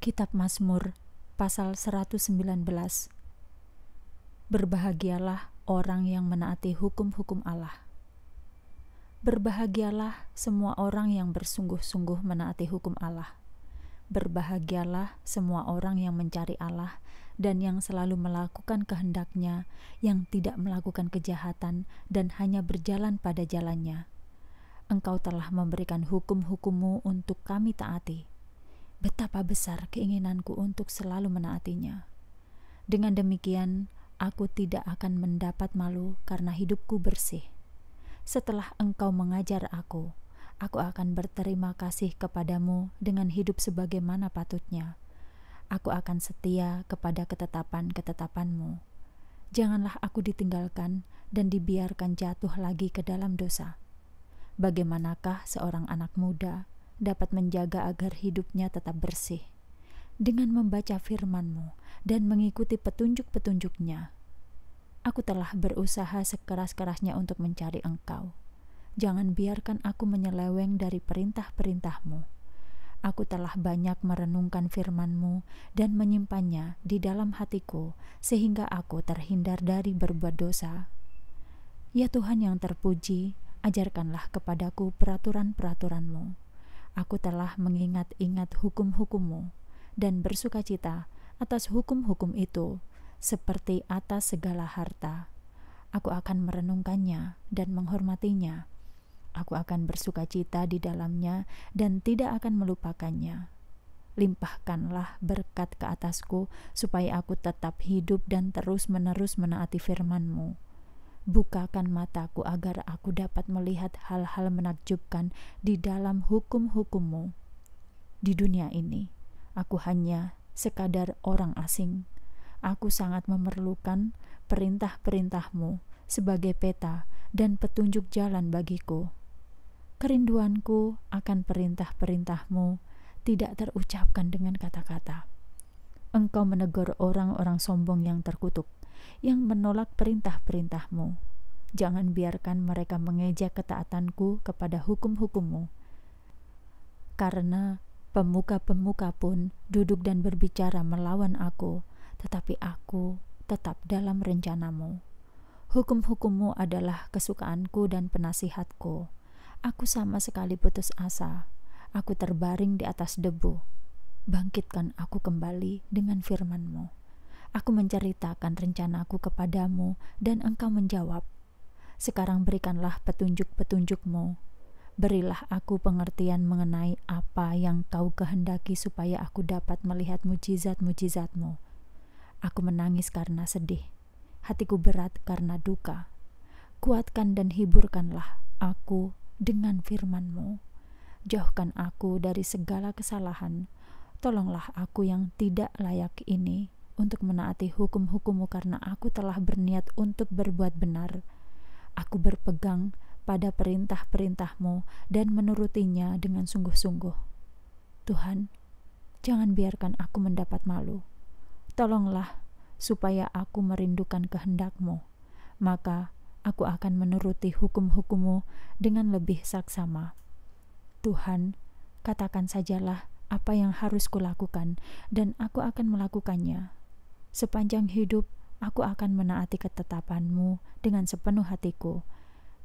Kitab Mazmur pasal 119 Berbahagialah orang yang menaati hukum-hukum Allah. Berbahagialah semua orang yang bersungguh-sungguh menaati hukum Allah. Berbahagialah semua orang yang mencari Allah dan yang selalu melakukan kehendaknya, yang tidak melakukan kejahatan dan hanya berjalan pada jalannya. Engkau telah memberikan hukum-hukummu untuk kami taati betapa besar keinginanku untuk selalu menaatinya. Dengan demikian, aku tidak akan mendapat malu karena hidupku bersih. Setelah engkau mengajar aku, aku akan berterima kasih kepadamu dengan hidup sebagaimana patutnya. Aku akan setia kepada ketetapan-ketetapanmu. Janganlah aku ditinggalkan dan dibiarkan jatuh lagi ke dalam dosa. Bagaimanakah seorang anak muda dapat menjaga agar hidupnya tetap bersih. Dengan membaca firman-Mu dan mengikuti petunjuk-petunjuknya, aku telah berusaha sekeras-kerasnya untuk mencari Engkau. Jangan biarkan aku menyeleweng dari perintah-perintah-Mu. Aku telah banyak merenungkan firman-Mu dan menyimpannya di dalam hatiku, sehingga aku terhindar dari berbuat dosa. Ya Tuhan yang terpuji, ajarkanlah kepadaku peraturan-peraturan-Mu. Aku telah mengingat-ingat hukum-hukummu dan bersukacita atas hukum-hukum itu, seperti atas segala harta. Aku akan merenungkannya dan menghormatinya. Aku akan bersukacita di dalamnya dan tidak akan melupakannya. Limpahkanlah berkat ke atasku, supaya aku tetap hidup dan terus-menerus menaati firmanmu. Bukakan mataku agar aku dapat melihat hal-hal menakjubkan di dalam hukum-hukummu. Di dunia ini, aku hanya sekadar orang asing. Aku sangat memerlukan perintah-perintahmu sebagai peta dan petunjuk jalan bagiku. Kerinduanku akan perintah-perintahmu tidak terucapkan dengan kata-kata. Engkau menegur orang-orang sombong yang terkutuk yang menolak perintah-perintahmu. Jangan biarkan mereka mengejek ketaatanku kepada hukum-hukummu. Karena pemuka-pemuka pun duduk dan berbicara melawan aku, tetapi aku tetap dalam rencanamu. Hukum-hukummu adalah kesukaanku dan penasihatku. Aku sama sekali putus asa. Aku terbaring di atas debu. Bangkitkan aku kembali dengan firmanmu. Aku menceritakan rencanaku kepadamu, dan engkau menjawab, "Sekarang berikanlah petunjuk-petunjukmu. Berilah aku pengertian mengenai apa yang kau kehendaki, supaya aku dapat melihat mujizat-mujizatmu." Aku menangis karena sedih, hatiku berat karena duka. Kuatkan dan hiburkanlah aku dengan Firmanmu. Jauhkan aku dari segala kesalahan. Tolonglah aku yang tidak layak ini untuk menaati hukum-hukummu karena aku telah berniat untuk berbuat benar. Aku berpegang pada perintah-perintahmu dan menurutinya dengan sungguh-sungguh. Tuhan, jangan biarkan aku mendapat malu. Tolonglah supaya aku merindukan kehendakmu. Maka aku akan menuruti hukum-hukummu dengan lebih saksama. Tuhan, katakan sajalah apa yang harus kulakukan, dan aku akan melakukannya. Sepanjang hidup, aku akan menaati ketetapanmu dengan sepenuh hatiku.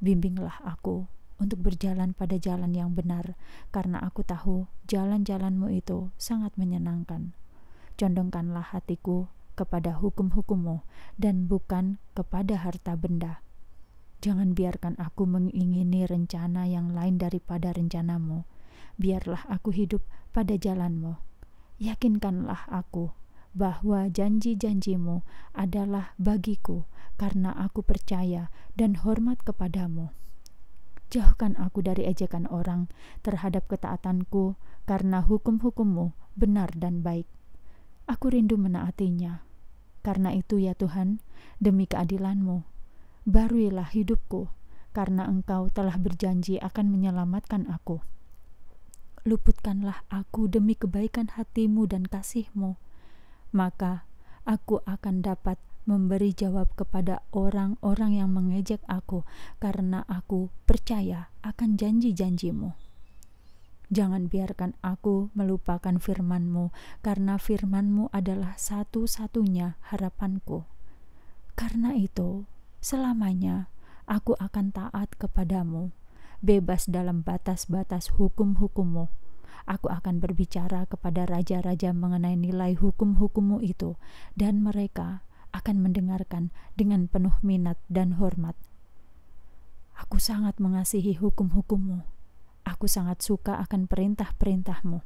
Bimbinglah aku untuk berjalan pada jalan yang benar, karena aku tahu jalan-jalanmu itu sangat menyenangkan. Condongkanlah hatiku kepada hukum-hukummu dan bukan kepada harta benda. Jangan biarkan aku mengingini rencana yang lain daripada rencanamu. Biarlah aku hidup pada jalanmu. Yakinkanlah aku bahwa janji-janjimu adalah bagiku, karena aku percaya dan hormat kepadamu. Jauhkan aku dari ejekan orang terhadap ketaatanku, karena hukum-hukummu benar dan baik. Aku rindu menaatinya. Karena itu ya Tuhan, demi keadilanmu, baruilah hidupku, karena engkau telah berjanji akan menyelamatkan aku luputkanlah aku demi kebaikan hatimu dan kasihmu maka aku akan dapat memberi jawab kepada orang-orang yang mengejek aku, karena aku percaya akan janji-janjimu. Jangan biarkan aku melupakan firmanmu, karena firmanmu adalah satu-satunya harapanku. Karena itu, selamanya aku akan taat kepadamu, bebas dalam batas-batas hukum-hukummu Aku akan berbicara kepada raja-raja mengenai nilai hukum-hukummu itu, dan mereka akan mendengarkan dengan penuh minat dan hormat. Aku sangat mengasihi hukum-hukummu. Aku sangat suka akan perintah-perintahmu.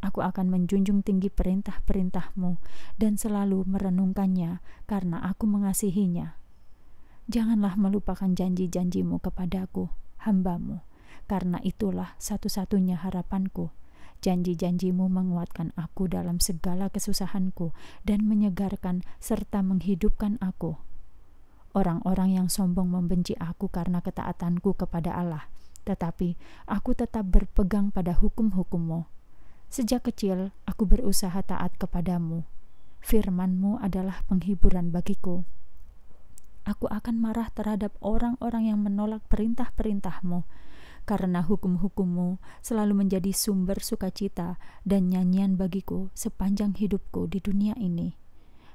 Aku akan menjunjung tinggi perintah-perintahmu dan selalu merenungkannya karena aku mengasihinya. Janganlah melupakan janji-janjimu kepadaku, hambamu karena itulah satu-satunya harapanku. Janji-janjimu menguatkan aku dalam segala kesusahanku dan menyegarkan serta menghidupkan aku. Orang-orang yang sombong membenci aku karena ketaatanku kepada Allah, tetapi aku tetap berpegang pada hukum-hukummu. Sejak kecil, aku berusaha taat kepadamu. Firmanmu adalah penghiburan bagiku aku akan marah terhadap orang-orang yang menolak perintah-perintahmu karena hukum-hukummu selalu menjadi sumber sukacita dan nyanyian bagiku sepanjang hidupku di dunia ini.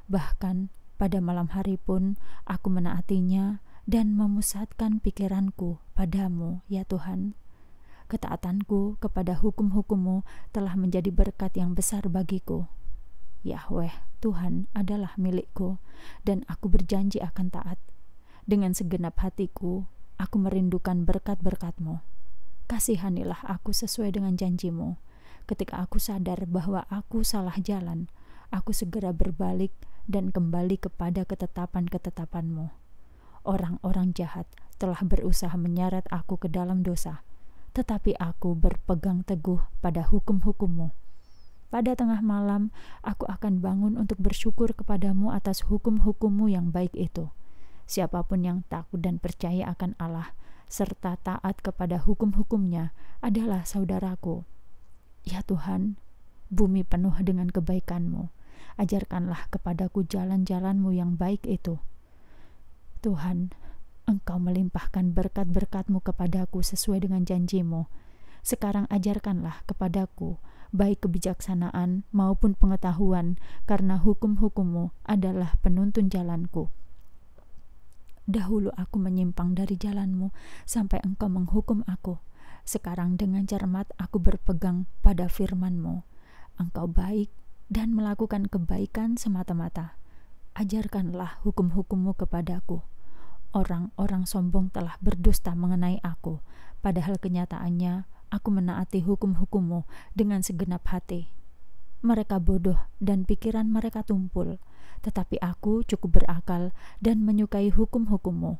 Bahkan pada malam hari pun aku menaatinya dan memusatkan pikiranku padamu, ya Tuhan. Ketaatanku kepada hukum-hukummu telah menjadi berkat yang besar bagiku. Yahweh, Tuhan adalah milikku, dan aku berjanji akan taat. Dengan segenap hatiku, aku merindukan berkat berkatmu kasihanilah aku sesuai dengan janjimu. Ketika aku sadar bahwa aku salah jalan, aku segera berbalik dan kembali kepada ketetapan-ketetapanmu. Orang-orang jahat telah berusaha menyeret aku ke dalam dosa, tetapi aku berpegang teguh pada hukum-hukummu. Pada tengah malam, aku akan bangun untuk bersyukur kepadamu atas hukum-hukummu yang baik itu.' Siapapun yang takut dan percaya akan Allah serta taat kepada hukum-hukumnya adalah saudaraku. Ya Tuhan, bumi penuh dengan kebaikanmu. Ajarkanlah kepadaku jalan-jalanmu yang baik itu. Tuhan, Engkau melimpahkan berkat-berkatmu kepadaku sesuai dengan janjimu. Sekarang ajarkanlah kepadaku baik kebijaksanaan maupun pengetahuan, karena hukum-hukummu adalah penuntun jalanku. Dahulu aku menyimpang dari jalanmu sampai engkau menghukum aku. Sekarang dengan cermat aku berpegang pada firmanmu. Engkau baik dan melakukan kebaikan semata-mata. Ajarkanlah hukum-hukummu kepadaku. Orang-orang sombong telah berdusta mengenai aku, padahal kenyataannya aku menaati hukum-hukummu dengan segenap hati mereka bodoh dan pikiran mereka tumpul, tetapi aku cukup berakal dan menyukai hukum-hukummu.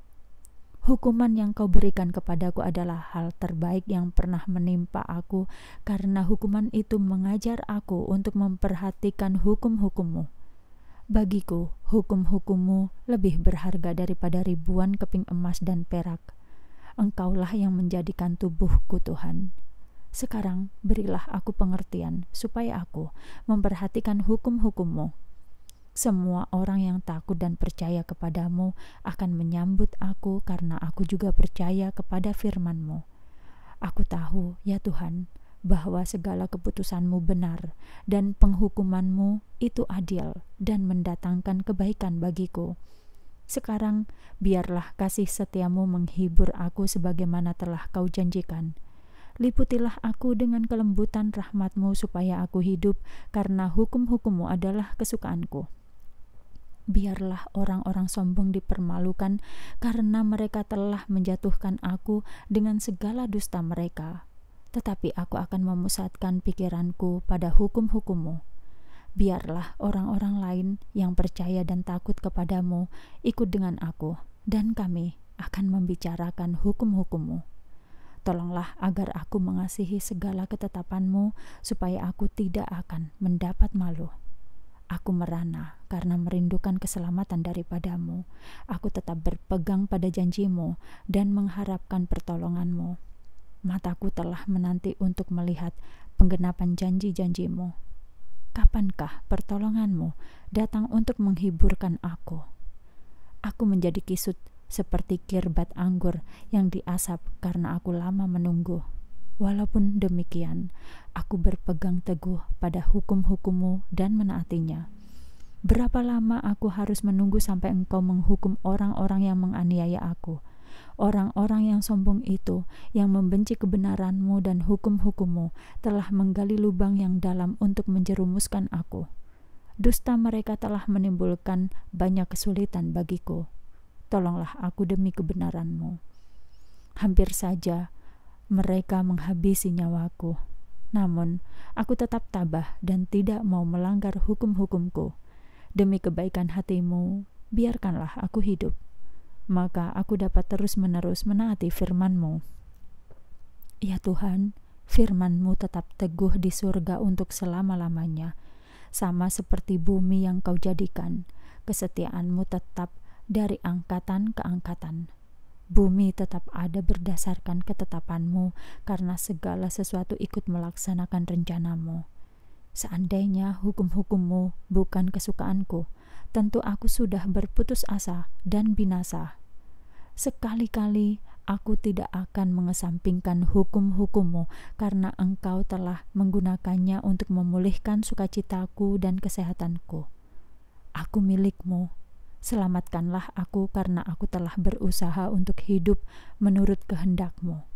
Hukuman yang kau berikan kepadaku adalah hal terbaik yang pernah menimpa aku, karena hukuman itu mengajar aku untuk memperhatikan hukum-hukummu. Bagiku, hukum-hukummu lebih berharga daripada ribuan keping emas dan perak. Engkaulah yang menjadikan tubuhku, Tuhan. Sekarang berilah aku pengertian, supaya aku memperhatikan hukum-hukummu. Semua orang yang takut dan percaya kepadamu akan menyambut aku, karena aku juga percaya kepada FirmanMu Aku tahu, ya Tuhan, bahwa segala keputusanmu benar dan penghukumanmu itu adil dan mendatangkan kebaikan bagiku. Sekarang biarlah kasih setiamu menghibur aku sebagaimana telah kau janjikan. Liputilah aku dengan kelembutan rahmatmu supaya aku hidup, karena hukum-hukummu adalah kesukaanku. Biarlah orang-orang sombong dipermalukan, karena mereka telah menjatuhkan aku dengan segala dusta mereka. Tetapi aku akan memusatkan pikiranku pada hukum-hukummu biarlah orang-orang lain yang percaya dan takut kepadamu ikut dengan aku, dan kami akan membicarakan hukum-hukummu. Tolonglah agar aku mengasihi segala ketetapanmu, supaya aku tidak akan mendapat malu. Aku merana karena merindukan keselamatan daripadamu. Aku tetap berpegang pada janjimu dan mengharapkan pertolonganmu. Mataku telah menanti untuk melihat penggenapan janji-janjimu. Kapankah pertolonganmu datang untuk menghiburkan aku? Aku menjadi kisut seperti kirbat anggur yang diasap karena aku lama menunggu. Walaupun demikian, aku berpegang teguh pada hukum-hukummu dan menaatinya. Berapa lama aku harus menunggu sampai engkau menghukum orang-orang yang menganiaya aku? Orang-orang yang sombong itu, yang membenci kebenaranmu dan hukum-hukummu, telah menggali lubang yang dalam untuk menjerumuskan aku. Dusta mereka telah menimbulkan banyak kesulitan bagiku. Tolonglah aku demi kebenaranmu. Hampir saja mereka menghabisi nyawaku. Namun, aku tetap tabah dan tidak mau melanggar hukum-hukumku. Demi kebaikan hatimu, biarkanlah aku hidup. Maka aku dapat terus-menerus menaati firmanmu. Ya Tuhan, firmanmu tetap teguh di surga untuk selama-lamanya. Sama seperti bumi yang kau jadikan, kesetiaanmu tetap dari angkatan ke angkatan. Bumi tetap ada berdasarkan ketetapanmu, karena segala sesuatu ikut melaksanakan rencanamu. Seandainya hukum-hukummu bukan kesukaanku, tentu aku sudah berputus asa dan binasa. Sekali-kali aku tidak akan mengesampingkan hukum-hukummu, karena engkau telah menggunakannya untuk memulihkan sukacitaku dan kesehatanku. Aku milikmu, Selamatkanlah aku karena aku telah berusaha untuk hidup menurut kehendakmu.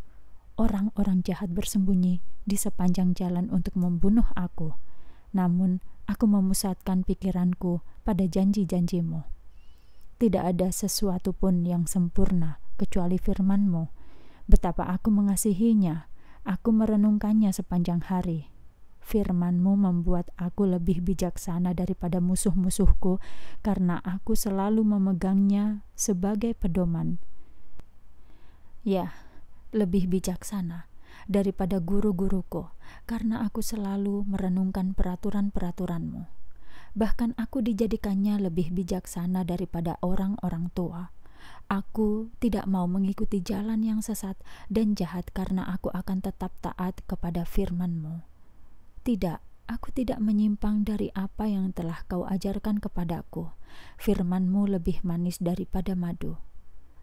Orang-orang jahat bersembunyi di sepanjang jalan untuk membunuh aku. Namun, aku memusatkan pikiranku pada janji-janjimu. Tidak ada sesuatu pun yang sempurna kecuali firmanmu. Betapa aku mengasihinya, aku merenungkannya sepanjang hari.' firmanmu membuat aku lebih bijaksana daripada musuh-musuhku, karena aku selalu memegangnya sebagai pedoman. Ya, lebih bijaksana daripada guru-guruku, karena aku selalu merenungkan peraturan-peraturanmu. Bahkan aku dijadikannya lebih bijaksana daripada orang-orang tua. Aku tidak mau mengikuti jalan yang sesat dan jahat karena aku akan tetap taat kepada firmanmu. mu tidak, aku tidak menyimpang dari apa yang telah kau ajarkan kepadaku. Firmanmu lebih manis daripada madu.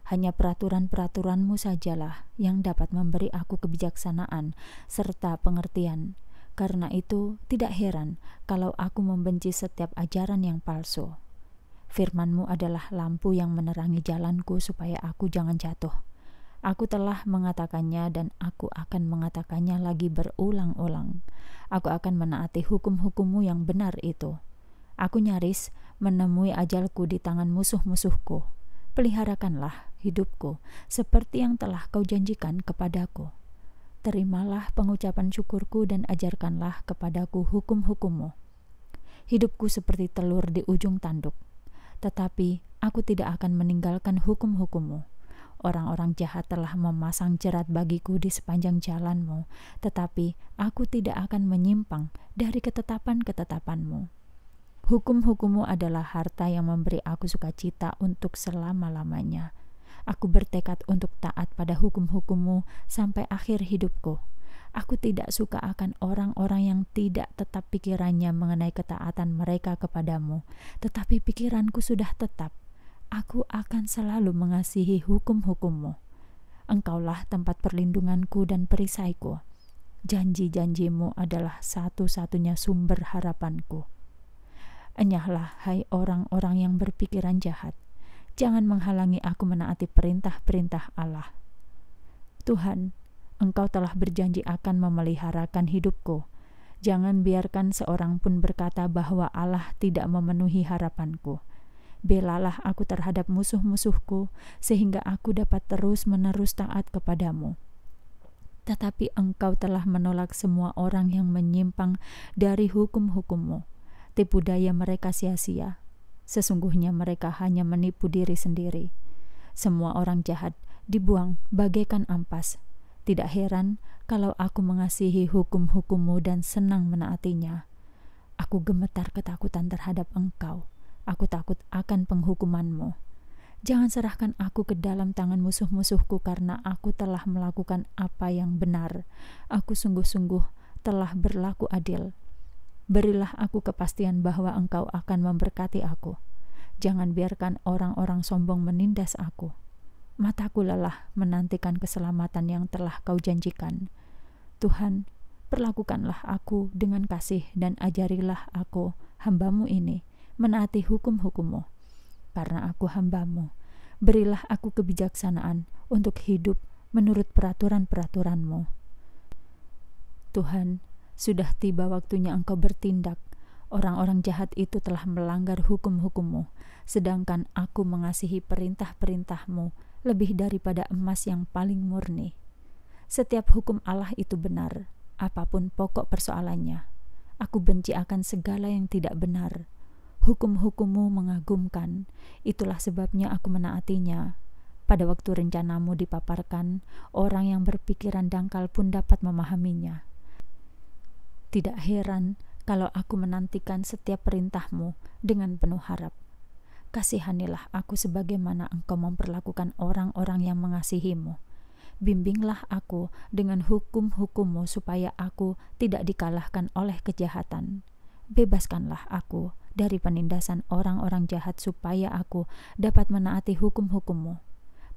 Hanya peraturan-peraturanmu sajalah yang dapat memberi aku kebijaksanaan serta pengertian. Karena itu, tidak heran kalau aku membenci setiap ajaran yang palsu. Firmanmu adalah lampu yang menerangi jalanku supaya aku jangan jatuh. Aku telah mengatakannya dan aku akan mengatakannya lagi berulang-ulang. Aku akan menaati hukum-hukummu yang benar itu. Aku nyaris menemui ajalku di tangan musuh-musuhku. Peliharakanlah hidupku seperti yang telah kau janjikan kepadaku. Terimalah pengucapan syukurku dan ajarkanlah kepadaku hukum-hukummu. Hidupku seperti telur di ujung tanduk, tetapi aku tidak akan meninggalkan hukum-hukummu Orang-orang jahat telah memasang jerat bagiku di sepanjang jalanmu, tetapi aku tidak akan menyimpang dari ketetapan-ketetapanmu. Hukum-hukummu adalah harta yang memberi aku sukacita untuk selama-lamanya. Aku bertekad untuk taat pada hukum-hukummu sampai akhir hidupku. Aku tidak suka akan orang-orang yang tidak tetap pikirannya mengenai ketaatan mereka kepadamu, tetapi pikiranku sudah tetap aku akan selalu mengasihi hukum-hukummu. Engkaulah tempat perlindunganku dan perisaiku. Janji-janjimu adalah satu-satunya sumber harapanku. Enyahlah, hai orang-orang yang berpikiran jahat, jangan menghalangi aku menaati perintah-perintah Allah. Tuhan, Engkau telah berjanji akan memeliharakan hidupku. Jangan biarkan seorang pun berkata bahwa Allah tidak memenuhi harapanku belalah aku terhadap musuh-musuhku, sehingga aku dapat terus-menerus taat kepadamu. Tetapi engkau telah menolak semua orang yang menyimpang dari hukum-hukummu. Tipu daya mereka sia-sia. Sesungguhnya mereka hanya menipu diri sendiri. Semua orang jahat dibuang bagaikan ampas. Tidak heran kalau aku mengasihi hukum-hukummu dan senang menaatinya. Aku gemetar ketakutan terhadap engkau. Aku takut akan penghukumanmu. Jangan serahkan aku ke dalam tangan musuh-musuhku karena aku telah melakukan apa yang benar. Aku sungguh-sungguh telah berlaku adil. Berilah aku kepastian bahwa engkau akan memberkati aku. Jangan biarkan orang-orang sombong menindas aku. Mataku lelah menantikan keselamatan yang telah kau janjikan. Tuhan, perlakukanlah aku dengan kasih dan ajarilah aku, hambamu ini, menaati hukum-hukummu. Karena aku hambamu, berilah aku kebijaksanaan untuk hidup menurut peraturan-peraturanmu. Tuhan, sudah tiba waktunya engkau bertindak. Orang-orang jahat itu telah melanggar hukum-hukummu, sedangkan aku mengasihi perintah-perintahmu lebih daripada emas yang paling murni. Setiap hukum Allah itu benar, apapun pokok persoalannya. Aku benci akan segala yang tidak benar. Hukum-hukummu mengagumkan, itulah sebabnya aku menaatinya. Pada waktu rencanamu dipaparkan, orang yang berpikiran dangkal pun dapat memahaminya. Tidak heran kalau aku menantikan setiap perintahmu dengan penuh harap. Kasihanilah aku sebagaimana engkau memperlakukan orang-orang yang mengasihimu. Bimbinglah aku dengan hukum-hukummu supaya aku tidak dikalahkan oleh kejahatan. Bebaskanlah aku dari penindasan orang-orang jahat supaya aku dapat menaati hukum-hukummu.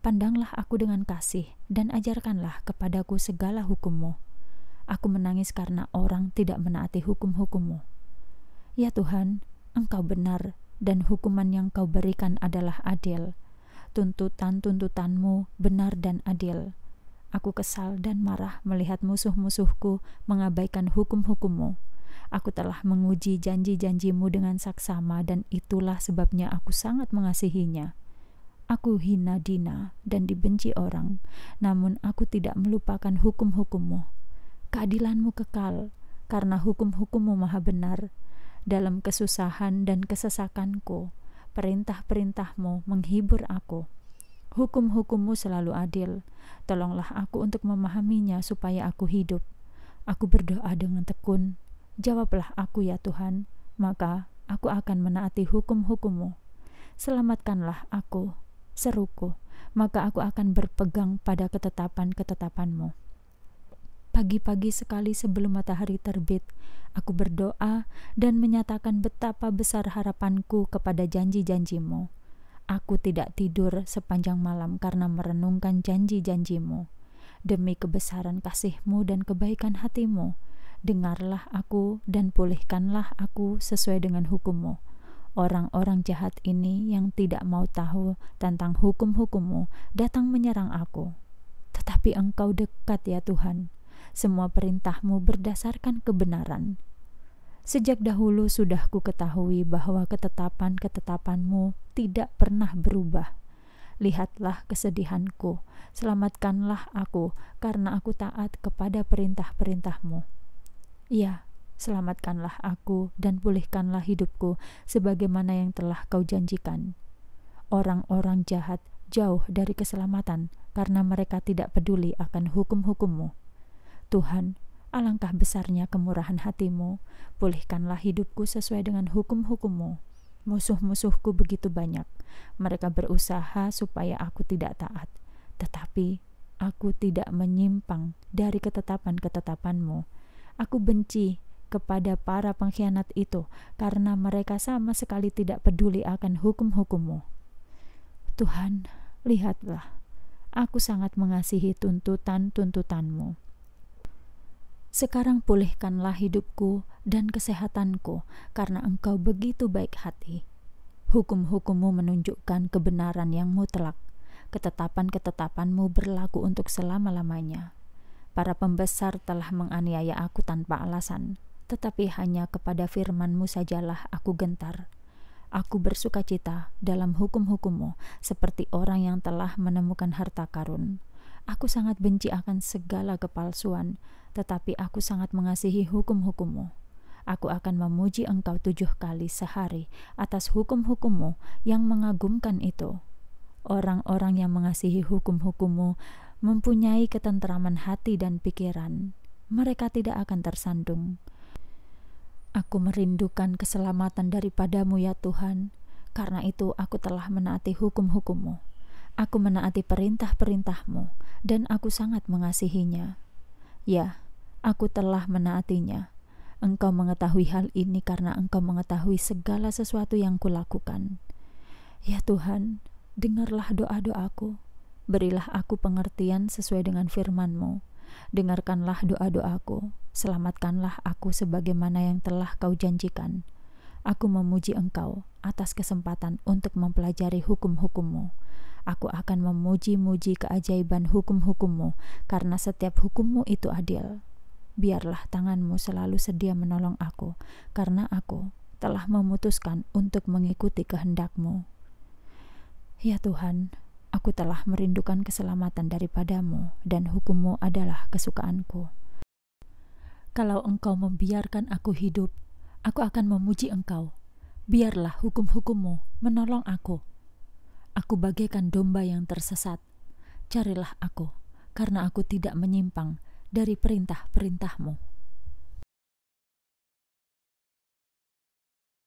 Pandanglah aku dengan kasih dan ajarkanlah kepadaku segala hukummu. Aku menangis karena orang tidak menaati hukum-hukummu. Ya Tuhan, Engkau benar dan hukuman yang Kau berikan adalah adil. Tuntutan-tuntutanmu benar dan adil. Aku kesal dan marah melihat musuh-musuhku mengabaikan hukum-hukummu. Aku telah menguji janji-janjimu dengan saksama dan itulah sebabnya aku sangat mengasihinya. Aku hina dina dan dibenci orang, namun aku tidak melupakan hukum-hukummu. Keadilanmu kekal, karena hukum-hukummu maha benar. Dalam kesusahan dan kesesakanku, perintah-perintahmu menghibur aku. Hukum-hukummu selalu adil. Tolonglah aku untuk memahaminya supaya aku hidup. Aku berdoa dengan tekun Jawablah aku ya Tuhan, maka aku akan menaati hukum hukummu Selamatkanlah aku, seruku, maka aku akan berpegang pada ketetapan-ketetapanmu. Pagi-pagi sekali sebelum matahari terbit, aku berdoa dan menyatakan betapa besar harapanku kepada janji-janjimu. Aku tidak tidur sepanjang malam karena merenungkan janji-janjimu. Demi kebesaran kasihmu dan kebaikan hatimu, dengarlah aku dan pulihkanlah aku sesuai dengan hukummu. Orang-orang jahat ini yang tidak mau tahu tentang hukum-hukummu datang menyerang aku. Tetapi engkau dekat ya Tuhan, semua perintahmu berdasarkan kebenaran. Sejak dahulu sudah ku ketahui bahwa ketetapan-ketetapanmu tidak pernah berubah. Lihatlah kesedihanku, selamatkanlah aku, karena aku taat kepada perintah-perintahmu. Ya, selamatkanlah aku dan pulihkanlah hidupku sebagaimana yang telah kau janjikan. Orang-orang jahat jauh dari keselamatan karena mereka tidak peduli akan hukum-hukummu. Tuhan, alangkah besarnya kemurahan hatimu, pulihkanlah hidupku sesuai dengan hukum-hukummu. Musuh-musuhku begitu banyak, mereka berusaha supaya aku tidak taat. Tetapi aku tidak menyimpang dari ketetapan-ketetapanmu Aku benci kepada para pengkhianat itu, karena mereka sama sekali tidak peduli akan hukum-hukummu. Tuhan, lihatlah, aku sangat mengasihi tuntutan-tuntutanmu. Sekarang pulihkanlah hidupku dan kesehatanku, karena engkau begitu baik hati. Hukum-hukummu menunjukkan kebenaran yang mutlak. Ketetapan-ketetapanmu berlaku untuk selama-lamanya. Para pembesar telah menganiaya aku tanpa alasan, tetapi hanya kepada firmanmu sajalah aku gentar. Aku bersuka cita dalam hukum-hukummu seperti orang yang telah menemukan harta karun. Aku sangat benci akan segala kepalsuan, tetapi aku sangat mengasihi hukum-hukummu aku akan memuji engkau tujuh kali sehari atas hukum-hukummu yang mengagumkan itu. Orang-orang yang mengasihi hukum-hukummu mempunyai ketentraman hati dan pikiran, mereka tidak akan tersandung. Aku merindukan keselamatan daripadamu ya Tuhan, karena itu aku telah menaati hukum-hukummu. Aku menaati perintah-perintahmu, dan aku sangat mengasihinya. Ya, aku telah menaatinya. Engkau mengetahui hal ini karena engkau mengetahui segala sesuatu yang kulakukan. Ya Tuhan, dengarlah doa-doaku. Berilah aku pengertian sesuai dengan firman-Mu. Dengarkanlah doa-doaku, selamatkanlah aku sebagaimana yang telah Kau janjikan. Aku memuji Engkau atas kesempatan untuk mempelajari hukum-hukum-Mu. Aku akan memuji-muji keajaiban hukum-hukum-Mu, karena setiap hukum-Mu itu adil. Biarlah tanganmu selalu sedia menolong aku, karena aku telah memutuskan untuk mengikuti kehendakmu. Ya Tuhan, Aku telah merindukan keselamatan daripadamu, dan hukummu adalah kesukaanku. Kalau engkau membiarkan aku hidup, aku akan memuji engkau. Biarlah hukum-hukummu menolong aku. Aku bagaikan domba yang tersesat. Carilah aku, karena aku tidak menyimpang dari perintah-perintahmu.